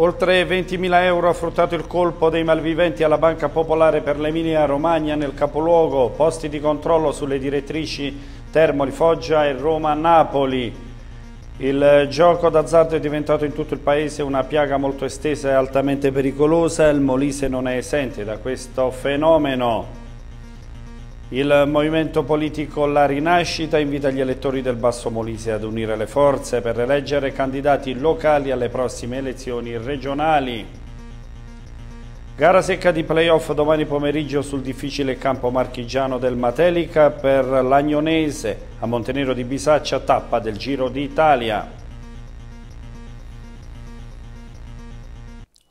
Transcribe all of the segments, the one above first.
Oltre 20.000 euro ha fruttato il colpo dei malviventi alla Banca Popolare per l'Emilia Romagna nel capoluogo, posti di controllo sulle direttrici Termoli, Foggia e Roma-Napoli. Il gioco d'azzardo è diventato in tutto il paese una piaga molto estesa e altamente pericolosa, il Molise non è esente da questo fenomeno. Il movimento politico La Rinascita invita gli elettori del Basso Molise ad unire le forze per eleggere candidati locali alle prossime elezioni regionali. Gara secca di playoff domani pomeriggio sul difficile campo marchigiano del Matelica per l'Agnonese a Montenero di Bisaccia, tappa del Giro d'Italia.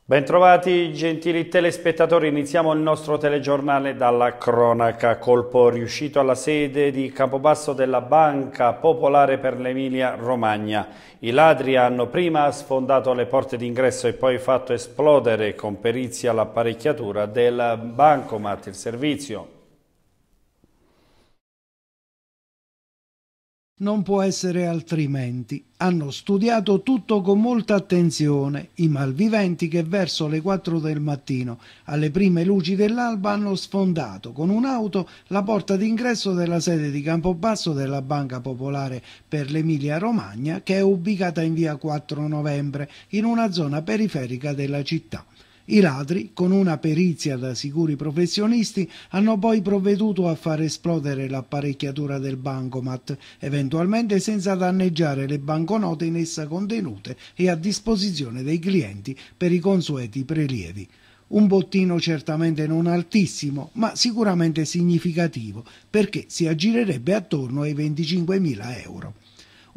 Bentrovati gentili telespettatori, iniziamo il nostro telegiornale dalla cronaca. Colpo riuscito alla sede di Campobasso della Banca Popolare per l'Emilia Romagna. I ladri hanno prima sfondato le porte d'ingresso e poi fatto esplodere con perizia l'apparecchiatura del bancomat, il servizio Non può essere altrimenti. Hanno studiato tutto con molta attenzione. I malviventi che verso le 4 del mattino, alle prime luci dell'alba, hanno sfondato con un'auto la porta d'ingresso della sede di Campobasso della Banca Popolare per l'Emilia Romagna, che è ubicata in via 4 novembre, in una zona periferica della città. I ladri, con una perizia da sicuri professionisti, hanno poi provveduto a far esplodere l'apparecchiatura del bancomat, eventualmente senza danneggiare le banconote in essa contenute e a disposizione dei clienti per i consueti prelievi. Un bottino certamente non altissimo, ma sicuramente significativo, perché si aggirerebbe attorno ai 25.000 euro.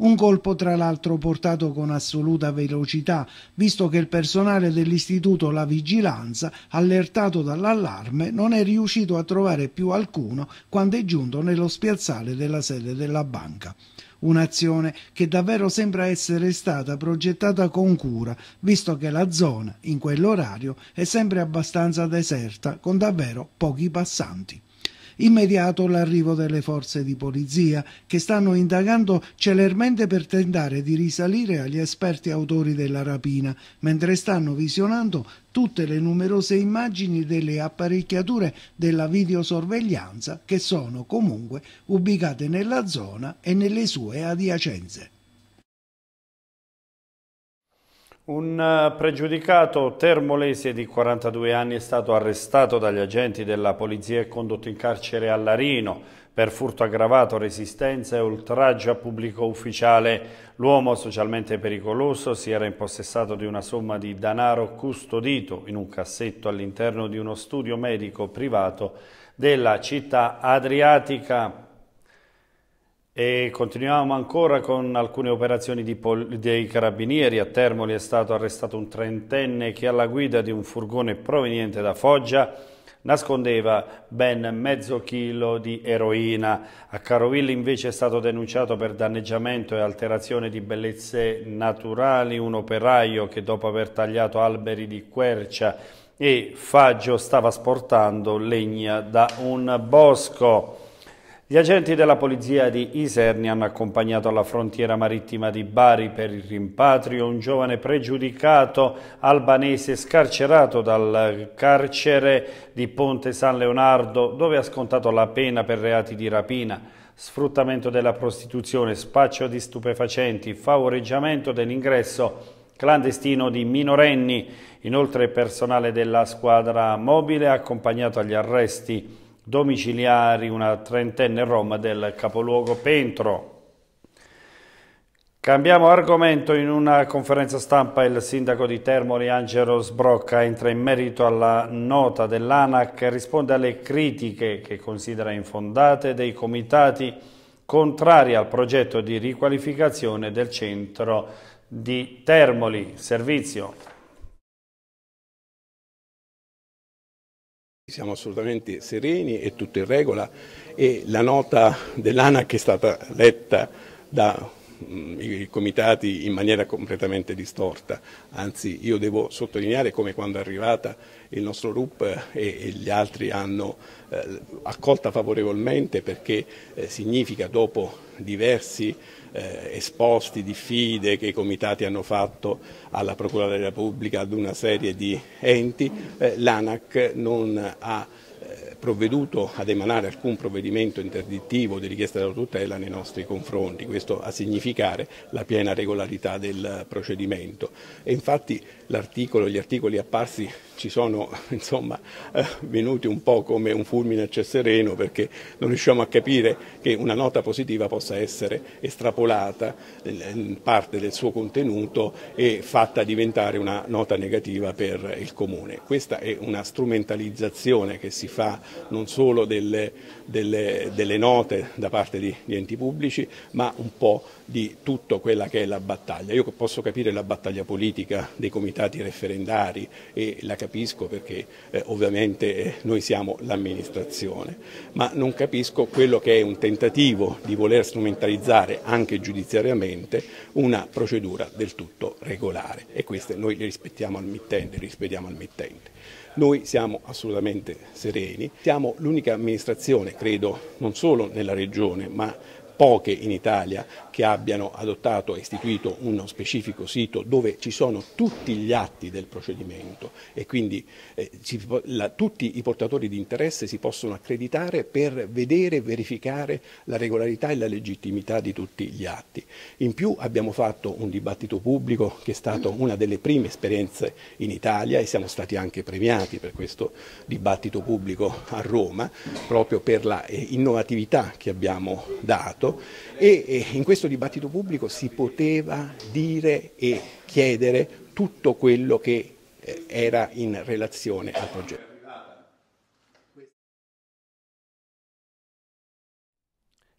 Un colpo tra l'altro portato con assoluta velocità, visto che il personale dell'istituto La Vigilanza, allertato dall'allarme, non è riuscito a trovare più alcuno quando è giunto nello spiazzale della sede della banca. Un'azione che davvero sembra essere stata progettata con cura, visto che la zona, in quell'orario, è sempre abbastanza deserta, con davvero pochi passanti immediato l'arrivo delle forze di polizia che stanno indagando celermente per tentare di risalire agli esperti autori della rapina, mentre stanno visionando tutte le numerose immagini delle apparecchiature della videosorveglianza che sono comunque ubicate nella zona e nelle sue adiacenze. Un eh, pregiudicato termolese di 42 anni è stato arrestato dagli agenti della polizia e condotto in carcere a Larino per furto aggravato, resistenza e oltraggio a pubblico ufficiale. L'uomo socialmente pericoloso si era impossessato di una somma di denaro custodito in un cassetto all'interno di uno studio medico privato della città adriatica e continuiamo ancora con alcune operazioni dei carabinieri. A Termoli è stato arrestato un trentenne che alla guida di un furgone proveniente da Foggia nascondeva ben mezzo chilo di eroina. A Carovilli invece è stato denunciato per danneggiamento e alterazione di bellezze naturali un operaio che dopo aver tagliato alberi di quercia e faggio stava sportando legna da un bosco. Gli agenti della polizia di Iserni hanno accompagnato alla frontiera marittima di Bari per il rimpatrio un giovane pregiudicato albanese scarcerato dal carcere di Ponte San Leonardo dove ha scontato la pena per reati di rapina, sfruttamento della prostituzione, spaccio di stupefacenti, favoreggiamento dell'ingresso clandestino di minorenni. Inoltre personale della squadra mobile ha accompagnato agli arresti domiciliari, una trentenne Roma del capoluogo Pentro. Cambiamo argomento, in una conferenza stampa il sindaco di Termoli Angelo Sbrocca entra in merito alla nota dell'ANAC e risponde alle critiche che considera infondate dei comitati contrari al progetto di riqualificazione del centro di Termoli. Servizio. Siamo assolutamente sereni, e tutto in regola e la nota dell'ANAC è stata letta da i comitati in maniera completamente distorta, anzi io devo sottolineare come quando è arrivata il nostro RUP eh, e, gli altri hanno eh, accolta favorevolmente perché eh, significa dopo diversi eh, esposti, diffide che i comitati hanno fatto alla Procura della Repubblica, ad una serie di enti, eh, l'ANAC non ha eh, provveduto ad emanare alcun provvedimento interdittivo di richiesta della tutela nei nostri confronti, questo a significare la piena regolarità del procedimento. E infatti l'articolo, gli articoli apparsi ci sono insomma, eh, venuti un po' come un fulmine a ciel sereno perché non riusciamo a capire che una nota positiva possa essere estrapolata eh, in parte del suo contenuto e fatta diventare una nota negativa per il Comune. Questa è una strumentalizzazione che si fa non solo delle, delle, delle note da parte di, di enti pubblici ma un po' di tutta quella che è la battaglia. Io posso capire la battaglia politica dei comitati referendari e la capisco perché eh, ovviamente eh, noi siamo l'amministrazione, ma non capisco quello che è un tentativo di voler strumentalizzare anche giudiziariamente una procedura del tutto regolare e queste noi le rispettiamo al mittente, le rispettiamo al mittente. Noi siamo assolutamente sereni, siamo l'unica amministrazione, credo, non solo nella regione, ma poche in Italia che abbiano adottato e istituito uno specifico sito dove ci sono tutti gli atti del procedimento e quindi eh, si, la, tutti i portatori di interesse si possono accreditare per vedere e verificare la regolarità e la legittimità di tutti gli atti. In più abbiamo fatto un dibattito pubblico che è stato una delle prime esperienze in Italia e siamo stati anche premiati per questo dibattito pubblico a Roma proprio per la eh, che abbiamo dato e, e eh, in questo questo dibattito pubblico si poteva dire e chiedere tutto quello che eh, era in relazione al progetto.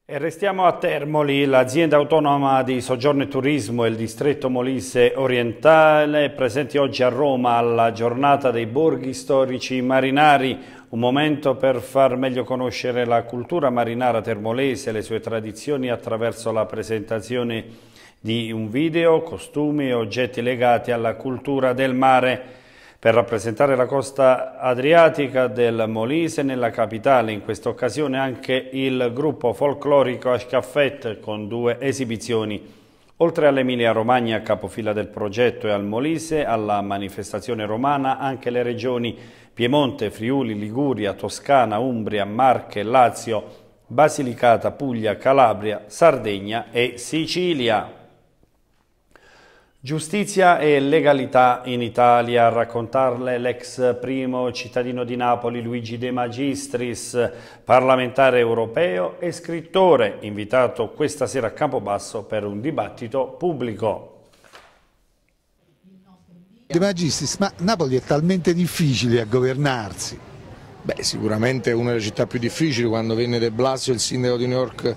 E restiamo a Termoli, l'azienda autonoma di soggiorno e turismo e il distretto Molise orientale presenti oggi a Roma alla giornata dei borghi storici marinari, un momento per far meglio conoscere la cultura marinara termolese e le sue tradizioni attraverso la presentazione di un video, costumi e oggetti legati alla cultura del mare per rappresentare la costa adriatica del Molise nella capitale. In questa occasione anche il gruppo folclorico a scaffetto con due esibizioni Oltre all'Emilia Romagna, capofila del progetto, e al Molise, alla manifestazione romana anche le regioni Piemonte, Friuli, Liguria, Toscana, Umbria, Marche, Lazio, Basilicata, Puglia, Calabria, Sardegna e Sicilia. Giustizia e legalità in Italia, a raccontarle l'ex primo cittadino di Napoli Luigi De Magistris, parlamentare europeo e scrittore, invitato questa sera a Campobasso per un dibattito pubblico. De Magistris, ma Napoli è talmente difficile a governarsi? Beh, sicuramente è una delle città più difficili, quando venne De Blasio il sindaco di New York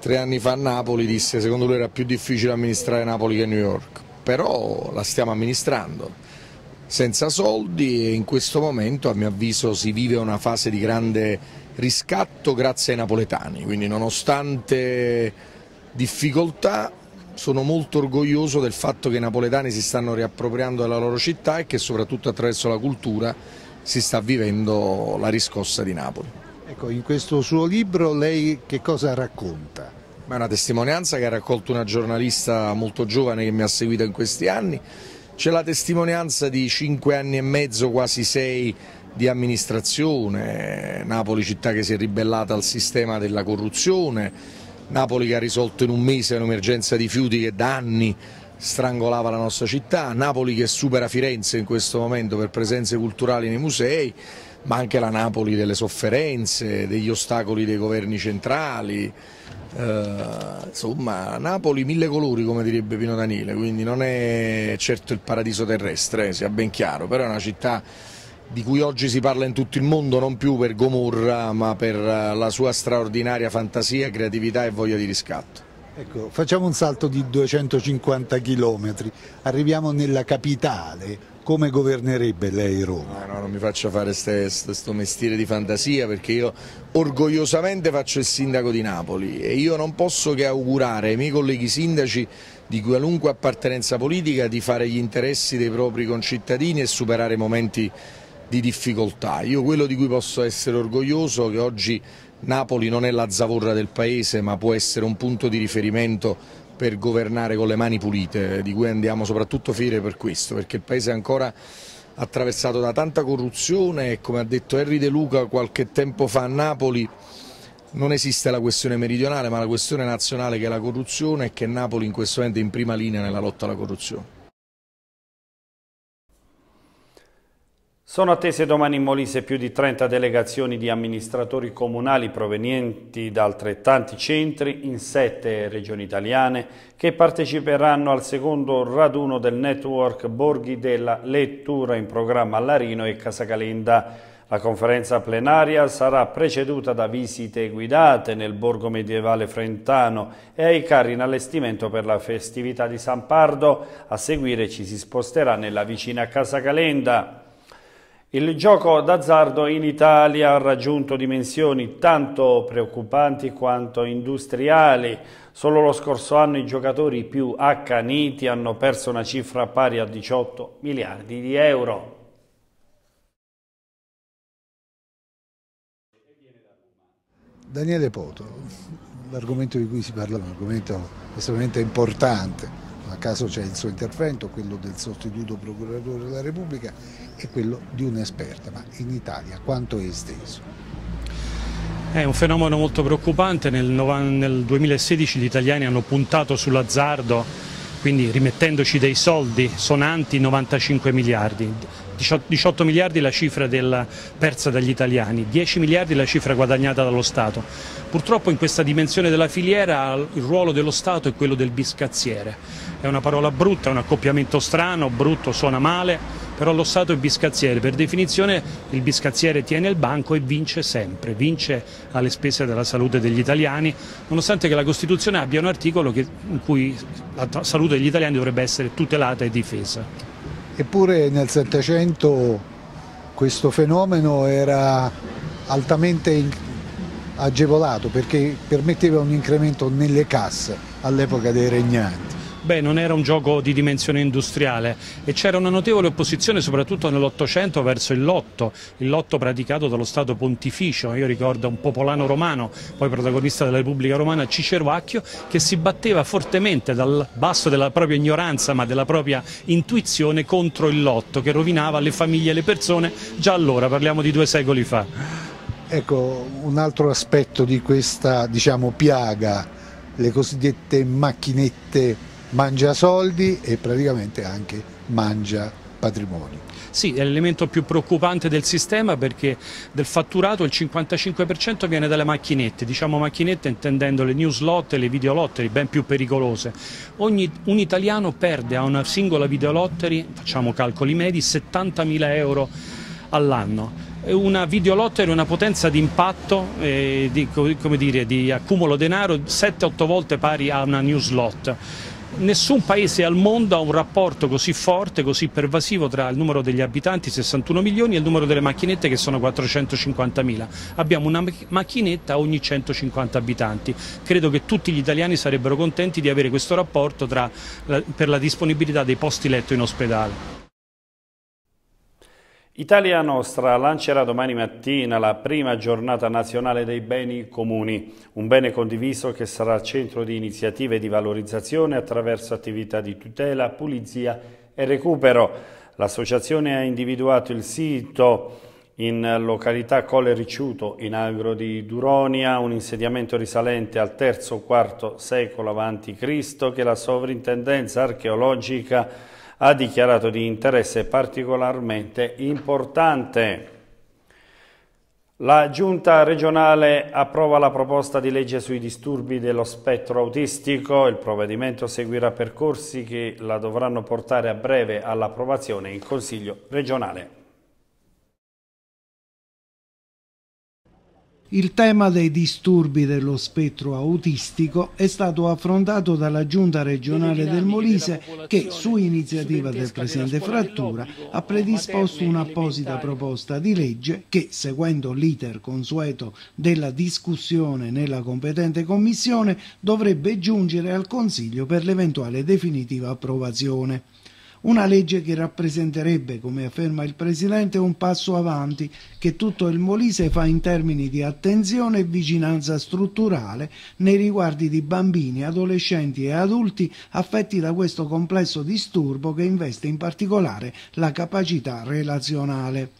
tre anni fa a Napoli disse che secondo lui era più difficile amministrare Napoli che New York, però la stiamo amministrando senza soldi e in questo momento a mio avviso si vive una fase di grande riscatto grazie ai napoletani, quindi nonostante difficoltà sono molto orgoglioso del fatto che i napoletani si stanno riappropriando della loro città e che soprattutto attraverso la cultura si sta vivendo la riscossa di Napoli. Ecco, in questo suo libro lei che cosa racconta? Ma è una testimonianza che ha raccolto una giornalista molto giovane che mi ha seguito in questi anni. C'è la testimonianza di cinque anni e mezzo, quasi sei, di amministrazione, Napoli città che si è ribellata al sistema della corruzione, Napoli che ha risolto in un mese un'emergenza di fiuti che da anni strangolava la nostra città, Napoli che supera Firenze in questo momento per presenze culturali nei musei, ma anche la Napoli delle sofferenze, degli ostacoli dei governi centrali, Uh, insomma, Napoli mille colori come direbbe Pino Danile, quindi non è certo il paradiso terrestre, eh, sia ben chiaro, però è una città di cui oggi si parla in tutto il mondo, non più per Gomorra, ma per eh, la sua straordinaria fantasia, creatività e voglia di riscatto. Ecco, facciamo un salto di 250 km, arriviamo nella capitale, come governerebbe lei Roma? No, ah, no, non mi faccia fare questo mestiere di fantasia perché io orgogliosamente faccio il sindaco di Napoli e io non posso che augurare ai miei colleghi sindaci di qualunque appartenenza politica di fare gli interessi dei propri concittadini e superare momenti di difficoltà. Io quello di cui posso essere orgoglioso è che oggi Napoli non è la zavorra del paese ma può essere un punto di riferimento per governare con le mani pulite, di cui andiamo soprattutto fiere per questo, perché il Paese è ancora attraversato da tanta corruzione e come ha detto Henry De Luca qualche tempo fa a Napoli non esiste la questione meridionale ma la questione nazionale che è la corruzione e che Napoli in questo momento è in prima linea nella lotta alla corruzione. Sono attese domani in Molise più di 30 delegazioni di amministratori comunali provenienti da altrettanti centri in sette regioni italiane che parteciperanno al secondo raduno del network Borghi della Lettura in programma a Larino e Casacalenda. La conferenza plenaria sarà preceduta da visite guidate nel borgo medievale frentano e ai carri in allestimento per la festività di San Pardo. A seguire ci si sposterà nella vicina Casacalinda. Il gioco d'azzardo in Italia ha raggiunto dimensioni tanto preoccupanti quanto industriali. Solo lo scorso anno i giocatori più accaniti hanno perso una cifra pari a 18 miliardi di euro. Daniele Poto, l'argomento di cui si parla è un argomento estremamente importante a caso c'è il suo intervento, quello del sostituto procuratore della Repubblica e quello di un'esperta, ma in Italia quanto è esteso? È un fenomeno molto preoccupante, nel, nel 2016 gli italiani hanno puntato sull'azzardo, quindi rimettendoci dei soldi sonanti 95 miliardi, 18 miliardi la cifra del, persa dagli italiani, 10 miliardi la cifra guadagnata dallo Stato. Purtroppo in questa dimensione della filiera il ruolo dello Stato è quello del biscazziere. È una parola brutta, è un accoppiamento strano, brutto, suona male, però lo Stato è biscazziere. Per definizione il biscazziere tiene il banco e vince sempre, vince alle spese della salute degli italiani, nonostante che la Costituzione abbia un articolo che, in cui la salute degli italiani dovrebbe essere tutelata e difesa. Eppure nel Settecento questo fenomeno era altamente agevolato perché permetteva un incremento nelle casse all'epoca dei regnanti. Beh, non era un gioco di dimensione industriale e c'era una notevole opposizione soprattutto nell'Ottocento verso il lotto, il lotto praticato dallo Stato pontificio, io ricordo un popolano romano, poi protagonista della Repubblica Romana, Cicervacchio, che si batteva fortemente dal basso della propria ignoranza ma della propria intuizione contro il lotto che rovinava le famiglie e le persone già allora, parliamo di due secoli fa. Ecco, un altro aspetto di questa diciamo, piaga, le cosiddette macchinette mangia soldi e praticamente anche mangia patrimoni. Sì, è l'elemento più preoccupante del sistema perché del fatturato il 55% viene dalle macchinette, diciamo macchinette intendendo le newslot e le videolottery, ben più pericolose. Ogni, un italiano perde a una singola videolottery, facciamo calcoli medi, 70.000 euro all'anno una videolotter una potenza di impatto, eh, di, dire, di accumulo denaro 7-8 volte pari a una news lot. Nessun paese al mondo ha un rapporto così forte, così pervasivo tra il numero degli abitanti, 61 milioni, e il numero delle macchinette che sono 450 mila. Abbiamo una macchinetta ogni 150 abitanti. Credo che tutti gli italiani sarebbero contenti di avere questo rapporto tra, per la disponibilità dei posti letto in ospedale. Italia Nostra lancerà domani mattina la prima giornata nazionale dei beni comuni, un bene condiviso che sarà al centro di iniziative di valorizzazione attraverso attività di tutela, pulizia e recupero. L'associazione ha individuato il sito in località Colle Ricciuto, in agro di Duronia, un insediamento risalente al III-IV secolo a.C. che la sovrintendenza archeologica ha dichiarato di interesse particolarmente importante. La Giunta regionale approva la proposta di legge sui disturbi dello spettro autistico. Il provvedimento seguirà percorsi che la dovranno portare a breve all'approvazione in Consiglio regionale. Il tema dei disturbi dello spettro autistico è stato affrontato dalla Giunta regionale del Molise che, su iniziativa del Presidente Frattura, ha predisposto un'apposita proposta di legge che, seguendo l'iter consueto della discussione nella competente Commissione, dovrebbe giungere al Consiglio per l'eventuale definitiva approvazione. Una legge che rappresenterebbe, come afferma il Presidente, un passo avanti che tutto il Molise fa in termini di attenzione e vicinanza strutturale nei riguardi di bambini, adolescenti e adulti affetti da questo complesso disturbo che investe in particolare la capacità relazionale.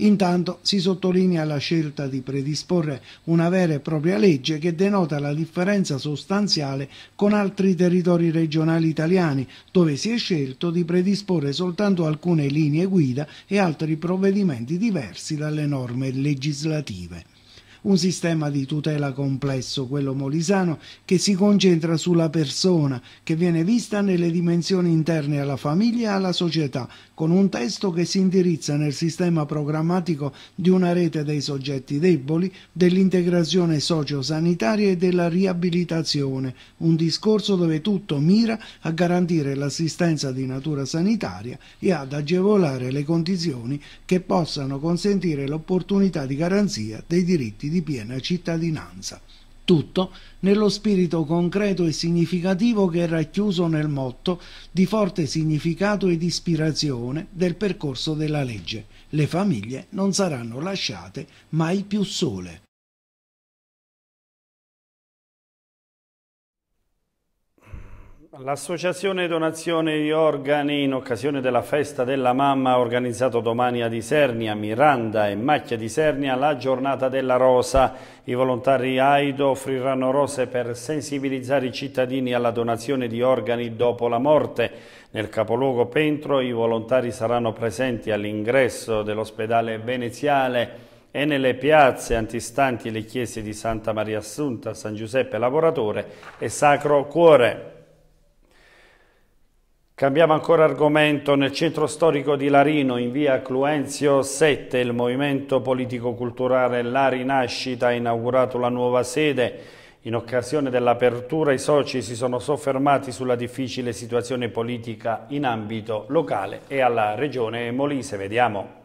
Intanto si sottolinea la scelta di predisporre una vera e propria legge che denota la differenza sostanziale con altri territori regionali italiani, dove si è scelto di predisporre soltanto alcune linee guida e altri provvedimenti diversi dalle norme legislative un sistema di tutela complesso, quello molisano, che si concentra sulla persona, che viene vista nelle dimensioni interne alla famiglia e alla società, con un testo che si indirizza nel sistema programmatico di una rete dei soggetti deboli, dell'integrazione sociosanitaria e della riabilitazione, un discorso dove tutto mira a garantire l'assistenza di natura sanitaria e ad agevolare le condizioni che possano consentire l'opportunità di garanzia dei diritti di di piena cittadinanza. Tutto nello spirito concreto e significativo che è racchiuso nel motto di forte significato ed ispirazione del percorso della legge. Le famiglie non saranno lasciate mai più sole. L'associazione Donazione di Organi in occasione della festa della mamma ha organizzato domani a Disernia, Miranda e Macchia di Sernia la giornata della rosa. I volontari AIDO offriranno rose per sensibilizzare i cittadini alla donazione di organi dopo la morte. Nel capoluogo Pentro i volontari saranno presenti all'ingresso dell'ospedale veneziale e nelle piazze antistanti le chiese di Santa Maria Assunta, San Giuseppe Lavoratore e Sacro Cuore. Cambiamo ancora argomento. Nel centro storico di Larino, in via Cluenzio 7, il movimento politico-culturale La Rinascita ha inaugurato la nuova sede. In occasione dell'apertura i soci si sono soffermati sulla difficile situazione politica in ambito locale e alla regione Molise. Vediamo.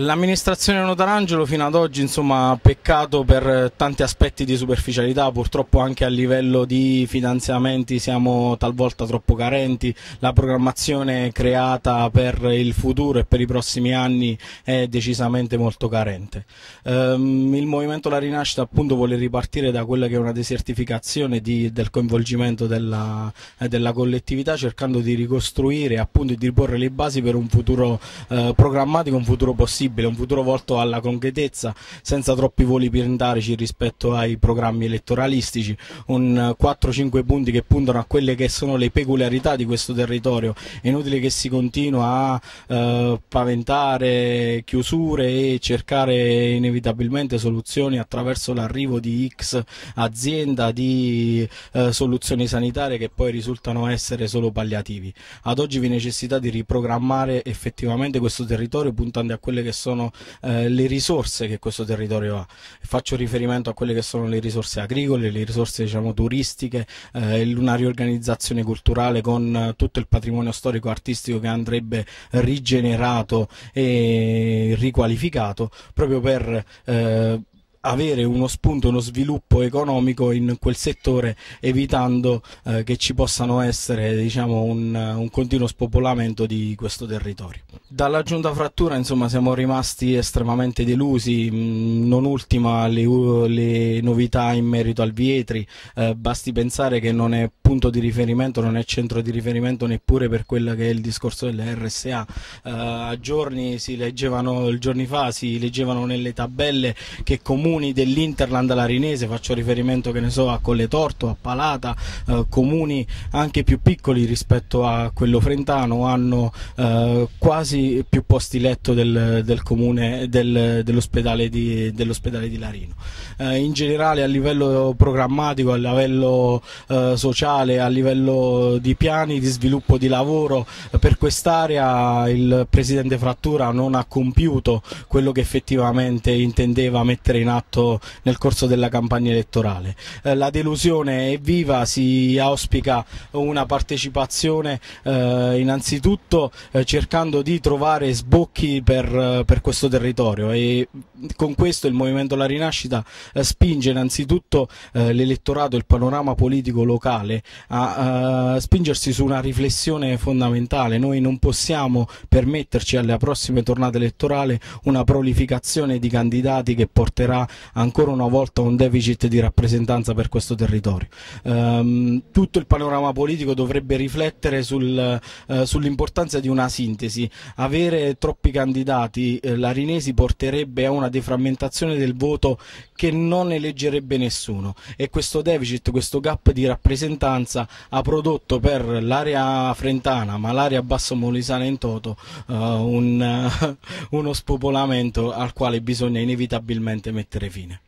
L'amministrazione Notarangelo fino ad oggi insomma, ha peccato per tanti aspetti di superficialità, purtroppo anche a livello di finanziamenti siamo talvolta troppo carenti, la programmazione creata per il futuro e per i prossimi anni è decisamente molto carente. Ehm, il Movimento La Rinascita appunto vuole ripartire da quella che è una desertificazione di, del coinvolgimento della, eh, della, collettività cercando di ricostruire appunto, e di riporre le basi per un futuro eh, programmatico, un futuro possibile credibile, un futuro volto alla concretezza, senza troppi voli pirindarici rispetto ai programmi elettoralistici, un 4-5 punti che puntano a quelle che sono le peculiarità di questo territorio. È inutile che si continua a eh, paventare chiusure e cercare inevitabilmente soluzioni attraverso l'arrivo di X azienda di eh, soluzioni sanitarie che poi risultano essere solo palliativi. Ad oggi vi necessità di riprogrammare effettivamente questo territorio puntando a quelle che sono eh, le risorse che questo territorio ha. Faccio riferimento a quelle che sono le risorse agricole, le risorse diciamo, turistiche, eh, una riorganizzazione culturale con eh, tutto il patrimonio storico artistico che andrebbe rigenerato e riqualificato proprio per eh, avere uno spunto, uno sviluppo economico in quel settore evitando eh, che ci possano essere diciamo, un, un, continuo spopolamento di questo territorio. Dalla giunta frattura insomma, siamo rimasti estremamente delusi, mm, non ultima le, le novità in merito al Vietri, eh, basti pensare che non è punto di riferimento, non è centro di riferimento neppure per quello che è il discorso della RSA. Eh, giorni, si leggevano, giorni fa si leggevano nelle tabelle che comunque comuni dell'Interland Larinese, faccio riferimento che ne so a Colletorto, a Palata, eh, comuni anche più piccoli rispetto a quello frentano, hanno eh, quasi più posti letto del, del comune del, dell'ospedale di, dell di, Larino. Eh, in generale a livello programmatico, a livello eh, sociale, a livello di piani di sviluppo di lavoro per quest'area il presidente Frattura non ha compiuto quello che effettivamente intendeva mettere in atto atto nel corso della campagna elettorale. Eh, la delusione è viva, si auspica una partecipazione eh, innanzitutto eh, cercando di trovare sbocchi per, eh, per, questo territorio e con questo il Movimento La Rinascita eh, spinge innanzitutto eh, l'elettorato, e il panorama politico locale a, a spingersi su una riflessione fondamentale. Noi non possiamo permetterci alla prossima tornata elettorale una prolificazione di candidati che porterà ancora una volta un deficit di rappresentanza per questo territorio. Ehm, tutto il panorama politico dovrebbe riflettere sul, eh, sull'importanza di una sintesi. Avere troppi candidati eh, larinesi porterebbe a una deframmentazione del voto che non eleggerebbe nessuno e questo deficit, questo gap di rappresentanza ha prodotto per l'area frentana ma l'area basso molisana in toto eh, un, uno spopolamento al quale bisogna inevitabilmente mettere mettere fine.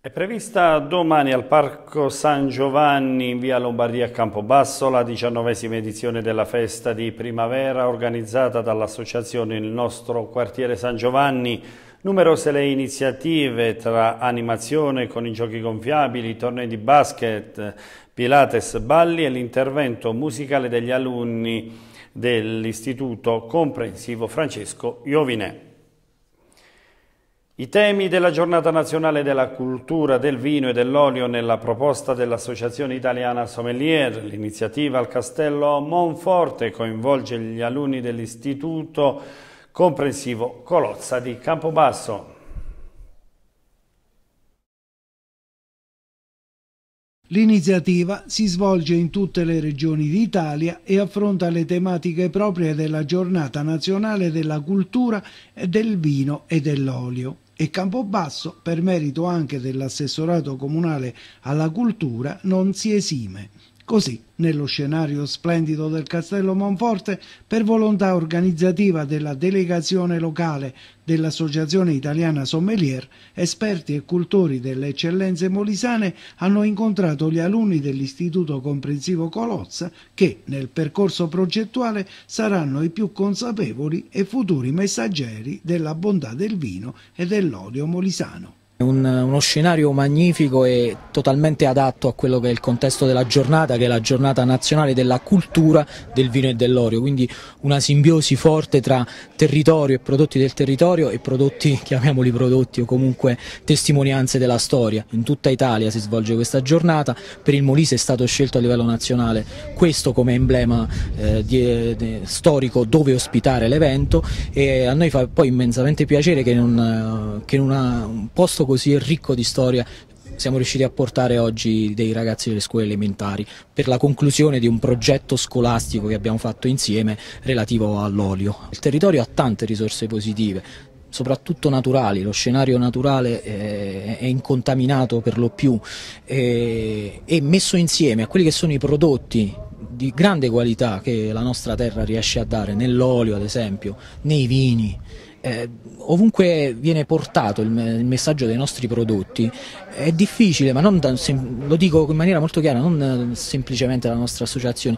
È prevista domani al Parco San Giovanni in via Lombardia a Campobasso la diciannovesima edizione della festa di primavera organizzata dall'associazione Il nostro quartiere San Giovanni. Numerose le iniziative tra animazione con i giochi gonfiabili, tornei di basket, pilates, balli e l'intervento musicale degli alunni dell'Istituto Comprensivo Francesco Iovinè. I temi della giornata nazionale della cultura del vino e dell'olio nella proposta dell'Associazione Italiana Sommelier, l'iniziativa al Castello Monforte coinvolge gli alunni dell'Istituto Comprensivo Colozza di Campobasso. L'iniziativa si svolge in tutte le regioni d'Italia e affronta le tematiche proprie della giornata nazionale della cultura, del vino e dell'olio e Campobasso, per merito anche dell'assessorato comunale alla cultura, non si esime. Così, nello scenario splendido del Castello Monforte, per volontà organizzativa della delegazione locale dell'Associazione Italiana Sommelier, esperti e cultori delle eccellenze molisane hanno incontrato gli alunni dell'Istituto Comprensivo Colozza che, nel percorso progettuale, saranno i più consapevoli e futuri messaggeri della bontà del vino e dell'odio molisano. Un, uno scenario magnifico e totalmente adatto a quello che è il contesto della giornata, che è la giornata nazionale della cultura del vino e dell'olio, quindi una simbiosi forte tra territorio e prodotti del territorio e prodotti, chiamiamoli prodotti o comunque testimonianze della storia. In tutta Italia si svolge questa giornata, per il Molise è stato scelto a livello nazionale questo come emblema eh, di, di, storico dove ospitare l'evento e a noi fa poi immensamente piacere che in, un, eh, che in una, un posto così ricco di storia siamo riusciti a portare oggi dei ragazzi delle scuole elementari per la conclusione di un progetto scolastico che abbiamo fatto insieme relativo all'olio. Il territorio ha tante risorse positive, soprattutto naturali, lo scenario naturale eh, è incontaminato per lo più eh, e messo insieme a quelli che sono i prodotti di grande qualità che la nostra terra riesce a dare nell'olio ad esempio, nei vini, eh, ovunque viene portato il, il, messaggio dei nostri prodotti è difficile, ma da, sem, lo dico in maniera molto chiara, non eh, semplicemente la nostra associazione,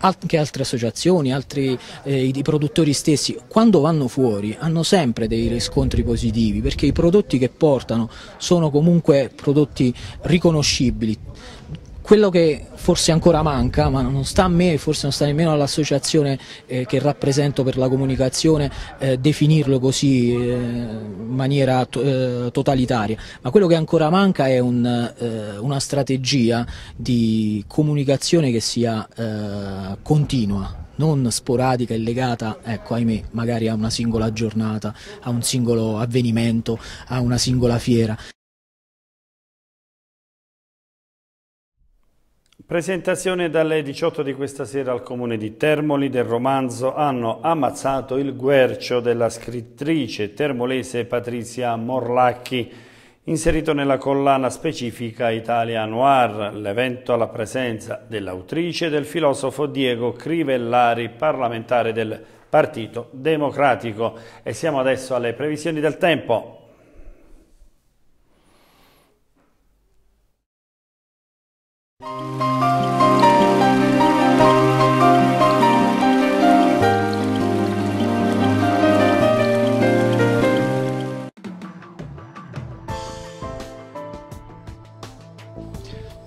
anche altre associazioni, altri eh, i produttori stessi, quando vanno fuori hanno sempre dei riscontri positivi perché i prodotti che portano sono comunque prodotti riconoscibili quello che forse ancora manca, ma non sta a me e forse non sta nemmeno all'associazione eh, che rappresento per la comunicazione eh, definirlo così eh, in maniera to eh, totalitaria, ma quello che ancora manca è un, eh, una strategia di comunicazione che sia eh, continua non sporadica e legata, ecco, ahimè, magari a una singola giornata, a un singolo avvenimento, a una singola fiera. Presentazione dalle 18 di questa sera al comune di Termoli del romanzo Hanno ammazzato il guercio della scrittrice termolese Patrizia Morlacchi, inserito nella collana specifica Italia Noir, l'evento alla presenza dell'autrice e del filosofo Diego Crivellari, parlamentare del Partito Democratico. E siamo adesso alle previsioni del tempo.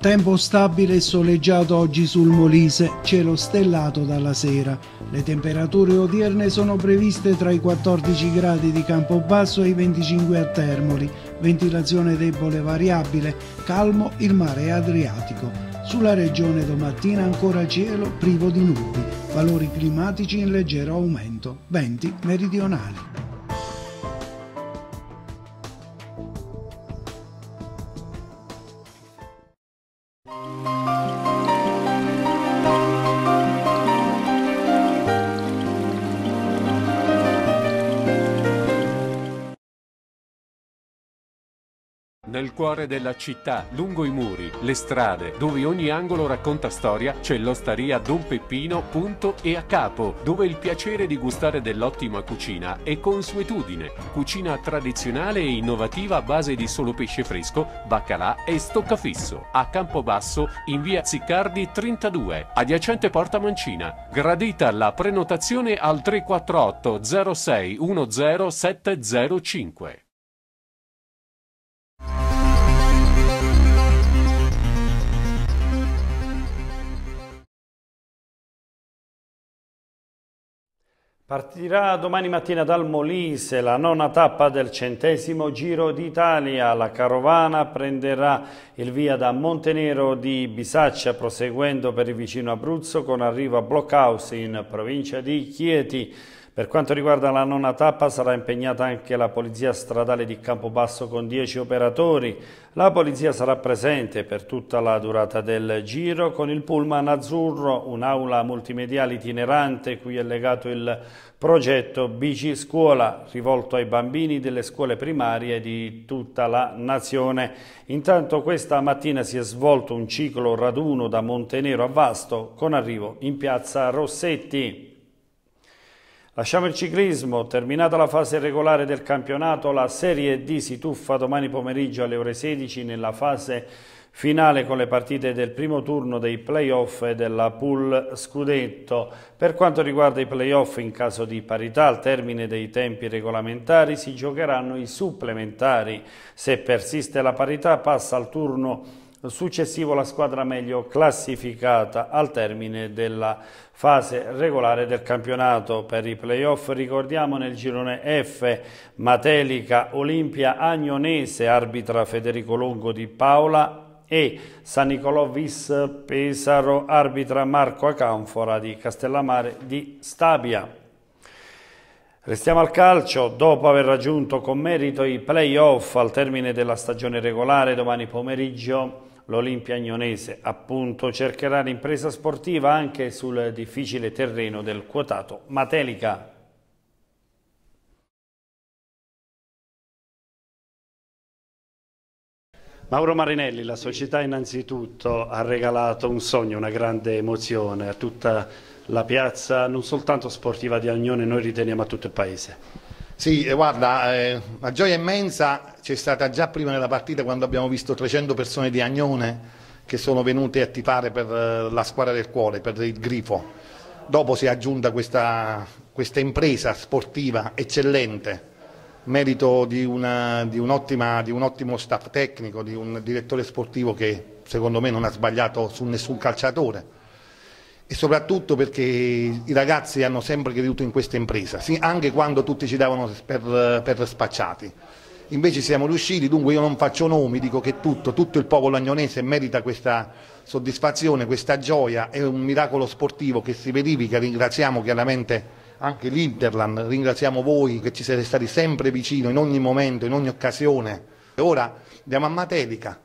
Tempo stabile e soleggiato oggi sul Molise, cielo stellato dalla sera. Le temperature odierne sono previste tra i 14 gradi di Campobasso e i 25 a Termoli, ventilazione debole variabile, calmo il mare Adriatico. Sulla regione domattina ancora cielo privo di nubi, valori climatici in leggero aumento, venti meridionali. il cuore della città, lungo i muri, le strade, dove ogni angolo racconta storia, c'è l'osteria Don Peppino, punto e a capo, dove il piacere di gustare dell'ottima cucina è consuetudine. Cucina tradizionale e innovativa a base di solo pesce fresco, baccalà e stoccafisso. A Campobasso, in via Ziccardi 32, adiacente Porta Mancina. Gradita la prenotazione al 348 06 10 Partirà domani mattina dal Molise la nona tappa del centesimo Giro d'Italia. La carovana prenderà il via da Montenero di Bisaccia proseguendo per il vicino Abruzzo con arrivo a Blockhouse in provincia di Chieti. Per quanto riguarda la nona tappa sarà impegnata anche la Polizia Stradale di Campobasso con 10 operatori. La Polizia sarà presente per tutta la durata del giro con il pullman azzurro, un'aula multimediale itinerante cui è legato il progetto Bici Scuola rivolto ai bambini delle scuole primarie di tutta la nazione. Intanto questa mattina si è svolto un ciclo raduno da Montenero a Vasto con arrivo in piazza Rossetti. Lasciamo il ciclismo, terminata la fase regolare del campionato, la Serie D si tuffa domani pomeriggio alle ore 16 nella fase finale con le partite del primo turno dei playoff e della pool scudetto. Per quanto riguarda i playoff, in caso di parità al termine dei tempi regolamentari si giocheranno i supplementari. Se persiste la parità passa al turno successivo la squadra meglio classificata al termine della fase regolare del campionato. Per i playoff ricordiamo nel girone F Matelica, Olimpia, Agnonese, arbitra Federico Longo di Paola e San Nicolò Vis Pesaro, arbitra Marco Acanfora di Castellamare di Stabia. Restiamo al calcio, dopo aver raggiunto con merito i playoff al termine della stagione regolare domani pomeriggio l'Olimpia Agnonese appunto cercherà l'impresa sportiva anche sul difficile terreno del quotato Matelica. Mauro Marinelli, la società innanzitutto ha regalato un sogno, una grande emozione a tutta la piazza, non soltanto sportiva di Agnone, noi riteniamo a tutto il paese. Sì, eh, guarda, eh, la gioia immensa c'è stata già prima della partita quando abbiamo visto 300 persone di Agnone che sono venute a tifare per eh, la squadra del cuore, per il Grifo. Dopo si è aggiunta questa, questa impresa sportiva eccellente, merito di, una, di, un, di un ottimo staff tecnico, di un direttore sportivo che secondo me non ha sbagliato su nessun calciatore e soprattutto perché i ragazzi hanno sempre creduto in questa impresa, sì, anche quando tutti ci davano per, per, spacciati. Invece siamo riusciti, dunque io non faccio nomi, dico che tutto, tutto il popolo agnonese merita questa soddisfazione, questa gioia, è un miracolo sportivo che si verifica, ringraziamo chiaramente anche l'Interland, ringraziamo voi che ci siete stati sempre vicino in ogni momento, in ogni occasione. Ora andiamo a Matelica,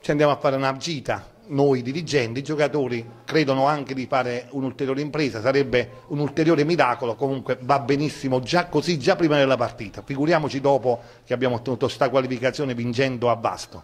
ci andiamo a fare una gita, noi dirigenti, i giocatori credono anche di fare un'ulteriore impresa, sarebbe un ulteriore miracolo, comunque va benissimo già così, già prima della partita, figuriamoci dopo che abbiamo ottenuto questa qualificazione vincendo a Vasto.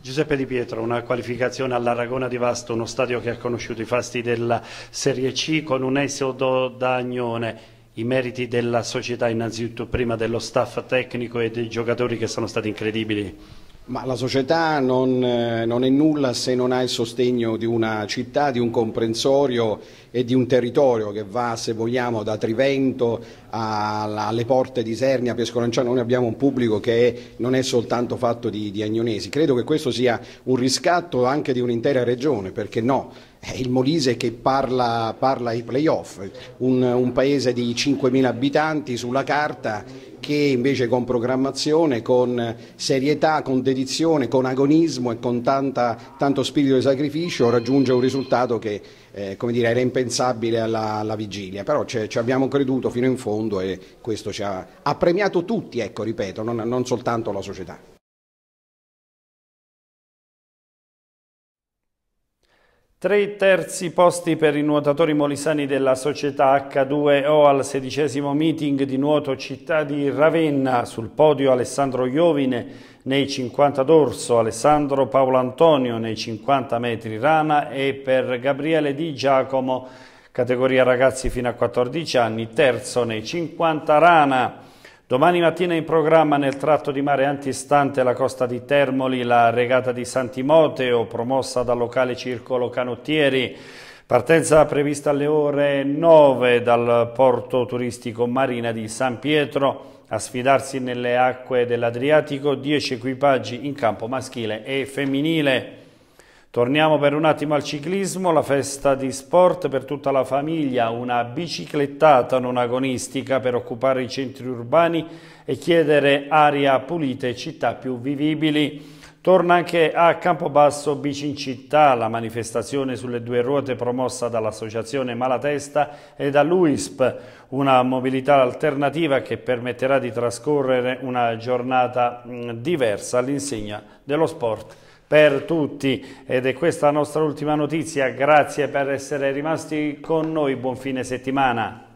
Giuseppe Di Pietro, una qualificazione all'Aragona di Vasto, uno stadio che ha conosciuto i fasti della Serie C con un esodo da Agnone. I meriti della società innanzitutto, prima dello staff tecnico e dei giocatori che sono stati incredibili. Ma la società non, eh, non, è nulla se non ha il sostegno di una città, di un comprensorio e di un territorio che va, se vogliamo, da Trivento alle porte di Sernia, Pescolanciano. Noi abbiamo un pubblico che non è soltanto fatto di, di agnonesi. Credo che questo sia un riscatto anche di un'intera regione, perché no? è eh, il Molise che parla, parla ai playoff, un, un, paese di 5.000 abitanti sulla carta che invece con programmazione, con serietà, con dedizione, con agonismo e con tanta, tanto spirito di sacrificio raggiunge un risultato che eh, dire, era impensabile alla, alla vigilia, però ci abbiamo creduto fino in fondo e questo ha, ha, premiato tutti, ecco, ripeto, non, non soltanto la società. Tre terzi posti per i nuotatori molisani della società H2O al sedicesimo meeting di nuoto città di Ravenna. Sul podio Alessandro Iovine nei 50 d'orso, Alessandro Paolo Antonio nei 50 metri rana e per Gabriele Di Giacomo, categoria ragazzi fino a 14 anni, terzo nei 50 rana. Domani mattina in programma nel tratto di mare antistante la costa di Termoli la regata di Santimoteo promossa dal locale Circolo Canottieri. Partenza prevista alle ore 9 dal porto turistico Marina di San Pietro a sfidarsi nelle acque dell'Adriatico 10 equipaggi in campo maschile e femminile. Torniamo per un attimo al ciclismo, la festa di sport per tutta la famiglia, una biciclettata non agonistica per occupare i centri urbani e chiedere aria pulita e città più vivibili. Torna anche a Campobasso Bici in Città la manifestazione sulle due ruote promossa dall'associazione Malatesta e dall'UISP, una mobilità alternativa che permetterà di trascorrere una giornata diversa all'insegna dello sport per tutti ed è questa la nostra ultima notizia, grazie per essere rimasti con noi, buon fine settimana.